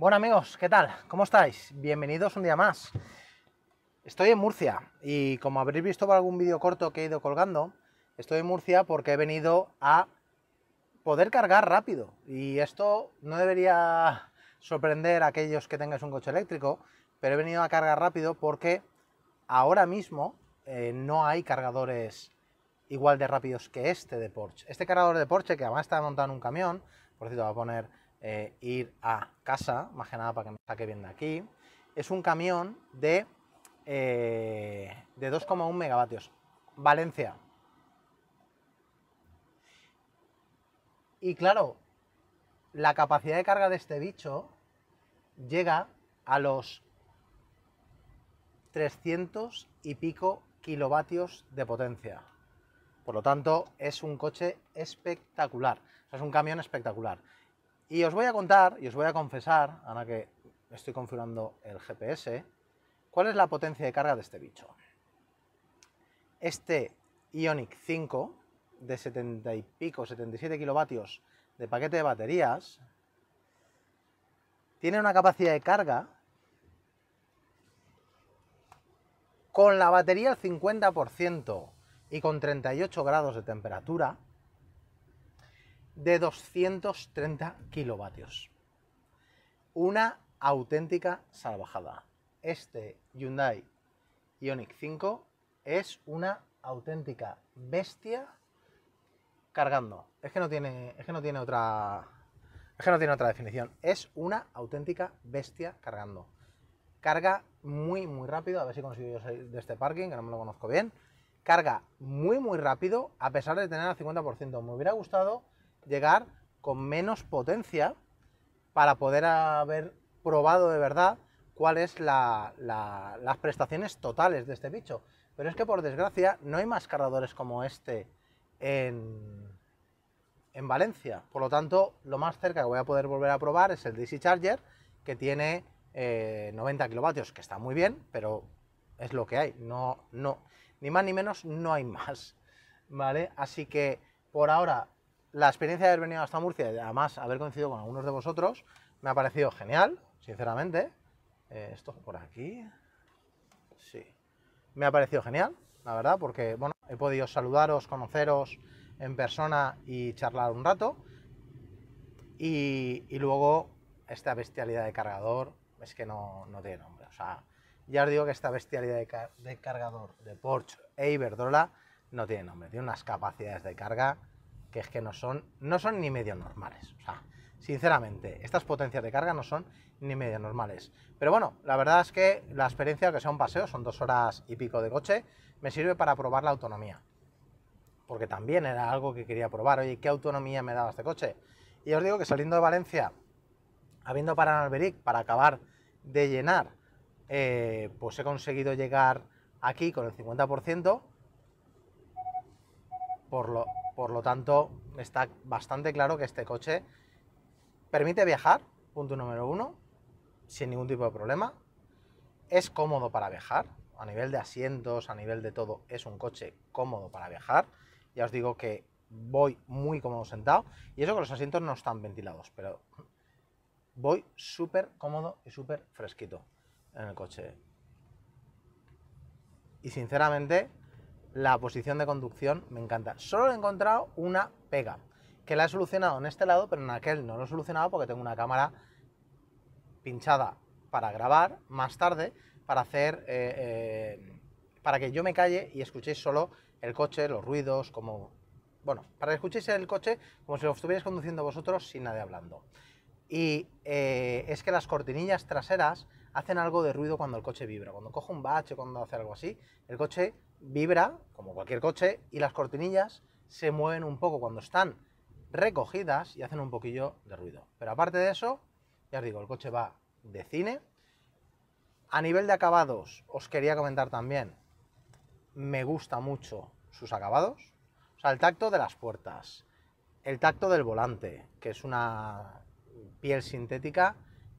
Bueno amigos, ¿qué tal? ¿Cómo estáis? Bienvenidos un día más. Estoy en Murcia y como habréis visto por algún vídeo corto que he ido colgando, estoy en Murcia porque he venido a poder cargar rápido. Y esto no debería sorprender a aquellos que tengáis un coche eléctrico, pero he venido a cargar rápido porque ahora mismo eh, no hay cargadores igual de rápidos que este de Porsche. Este cargador de Porsche, que además está montado en un camión, por cierto, va a poner eh, ir a casa, más que nada para que me saque bien de aquí, es un camión de, 2,1 eh, megavatios. Valencia. Y claro, la capacidad de carga de este bicho llega a los 300 y pico kilovatios de potencia. Por lo tanto, es un coche espectacular. es un camión espectacular. Y os voy a contar y os voy a confesar, ahora que estoy configurando el GPS, cuál es la potencia de carga de este bicho. Este Ionic 5 de 70 y pico, 77 kilovatios de paquete de baterías, tiene una capacidad de carga con la batería al 50% y con 38 grados de temperatura, de 230 kilovatios. Una auténtica salvajada. Este Hyundai Ioniq 5 es una auténtica bestia cargando. Es que no tiene, es que no tiene otra es que no tiene otra definición. Es una auténtica bestia cargando. Carga muy muy rápido, a ver si consigo yo salir de este parking, que no me lo conozco bien. Carga muy muy rápido a pesar de tener al 50%. Me hubiera gustado llegar con menos potencia para poder haber probado de verdad cuáles las prestaciones totales de este bicho. Pero es que por desgracia no hay más cargadores como este en, en Valencia. Por lo tanto, lo más cerca que voy a poder volver a probar es el DC Charger, que tiene 90 eh, kilovatios, que está muy bien, pero es lo que hay. No, no, ni más ni menos no hay más. ¿Vale? Así que por ahora la experiencia de haber venido hasta Murcia y además haber coincidido con algunos de vosotros me ha parecido genial, sinceramente. Eh, esto por aquí. Sí. Me ha parecido genial, la verdad, porque bueno, he podido saludaros, conoceros en persona y charlar un rato. Y, luego esta bestialidad de cargador es que no, no, tiene nombre. O sea, ya os digo que esta bestialidad de, de cargador de Porsche e Iberdrola no tiene nombre. Tiene unas capacidades de carga que es que no son, no son ni medio normales. O sea, sinceramente, estas potencias de carga no son ni medio normales. Pero bueno, la verdad es que la experiencia, que sea un paseo, son dos horas y pico de coche, me sirve para probar la autonomía. Porque también era algo que quería probar. Oye, ¿qué autonomía me daba este coche? Y os digo que saliendo de Valencia, habiendo parado en Alberic para acabar de llenar, eh, pues he conseguido llegar aquí con el 50%. Por lo, por lo tanto, está bastante claro que este coche permite viajar, punto número uno, sin ningún tipo de problema. Es cómodo para viajar, a nivel de asientos, a nivel de todo, es un coche cómodo para viajar. Ya os digo que voy muy cómodo sentado y eso que los asientos no están ventilados, pero voy súper cómodo y súper fresquito en el coche. Y sinceramente, la posición de conducción me encanta. Solo he encontrado una pega, que la he solucionado en este lado, pero en aquel no lo he solucionado porque tengo una cámara pinchada para grabar más tarde, para hacer, eh, eh, para que yo me calle y escuchéis solo el coche, los ruidos, como, bueno, para que escuchéis el coche como si lo estuvierais conduciendo vosotros sin nadie hablando. Y eh, es que las cortinillas traseras hacen algo de ruido cuando el coche vibra. Cuando cojo un bache, cuando hace algo así, el coche vibra, como cualquier coche, y las cortinillas se mueven un poco cuando están recogidas y hacen un poquillo de ruido. Pero aparte de eso, ya os digo, el coche va de cine. A nivel de acabados, os quería comentar también, me gusta mucho sus acabados. O sea, el tacto de las puertas, el tacto del volante, que es una piel sintética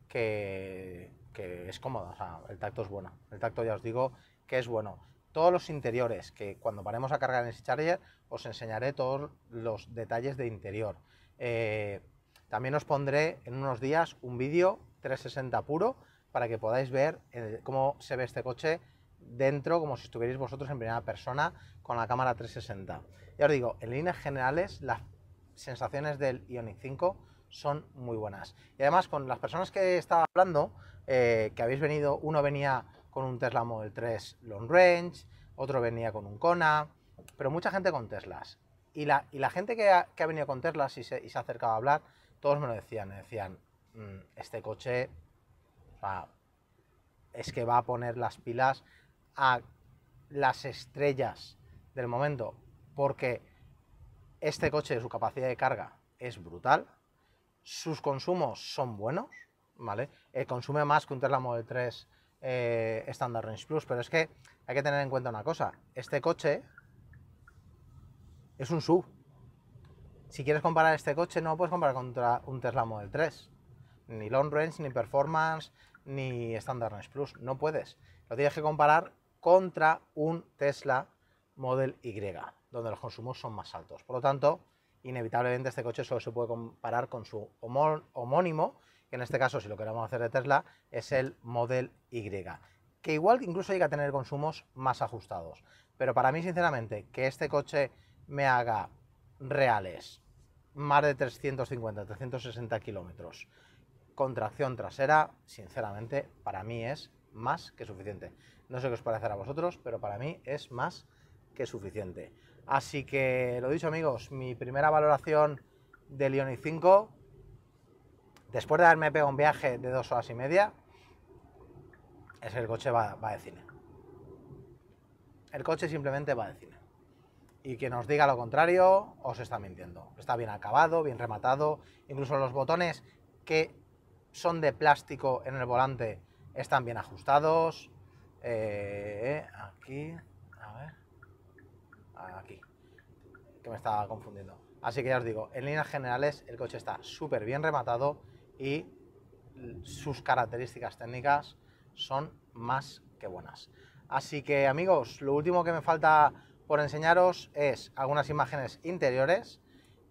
que que es cómoda, el tacto es bueno. El tacto ya os digo que es bueno. Todos los interiores, que cuando paremos a cargar en ese charger, os enseñaré todos los detalles de interior. Eh, también os pondré en unos días un vídeo 360 puro para que podáis ver cómo se ve este coche dentro, como si estuvierais vosotros en primera persona con la cámara 360. Ya os digo, en líneas generales, las sensaciones del Ioniq 5 son muy buenas. Y además, con las personas que estaba hablando, eh, que habéis venido, uno venía con un Tesla Model 3 Long Range, otro venía con un Kona, pero mucha gente con Teslas. Y la, gente que ha, venido con Teslas y se, se, ha acercado a hablar, todos me lo decían, me decían, mm, este coche es que va a poner las pilas a las estrellas del momento, porque este coche, su capacidad de carga es brutal, sus consumos son buenos, ¿vale? Eh, consume más que un Tesla Model 3 eh, Standard Range Plus, pero es que hay que tener en cuenta una cosa, este coche es un sub Si quieres comparar este coche, no puedes comparar contra un Tesla Model 3. Ni Long Range, ni Performance, ni Standard Range Plus. No puedes. Lo tienes que comparar contra un Tesla Model Y, donde los consumos son más altos. Por lo tanto, inevitablemente este coche solo se puede comparar con su homónimo, que en este caso, si lo queremos hacer de Tesla, es el Model Y, que igual incluso llega a tener consumos más ajustados. Pero para mí, sinceramente, que este coche me haga reales más de 350, 360 kilómetros con tracción trasera, sinceramente, para mí es más que suficiente. No sé qué os parecerá a vosotros, pero para mí es más que suficiente. Así que lo dicho amigos, mi primera valoración del Ioni 5, después de haberme pegado un viaje de dos horas y media, es que el coche va, de cine. El coche simplemente va de cine. Y quien os diga lo contrario, os está mintiendo. Está bien acabado, bien rematado. Incluso los botones que son de plástico en el volante están bien ajustados. Eh, aquí, aquí, que me estaba confundiendo. Así que ya os digo, en líneas generales el coche está súper bien rematado y sus características técnicas son más que buenas. Así que amigos, lo último que me falta por enseñaros es algunas imágenes interiores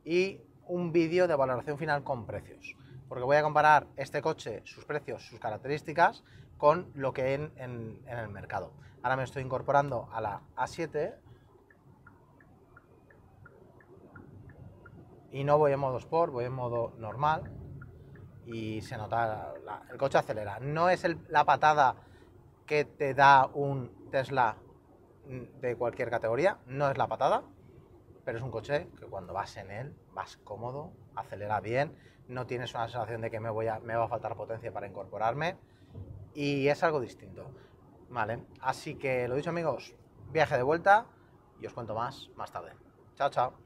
y un vídeo de valoración final con precios. Porque voy a comparar este coche, sus precios, sus características, con lo que hay en, en el mercado. Ahora me estoy incorporando a la A7, y no voy en modo sport, voy en modo normal y se nota, el coche acelera. No es la patada que te da un Tesla de cualquier categoría, no es la patada, pero es un coche que cuando vas en él vas cómodo, acelera bien, no tienes una sensación de que me, voy a, me va a faltar potencia para incorporarme y es algo distinto. Vale, así que lo dicho amigos, viaje de vuelta y os cuento más más tarde. Chao, chao.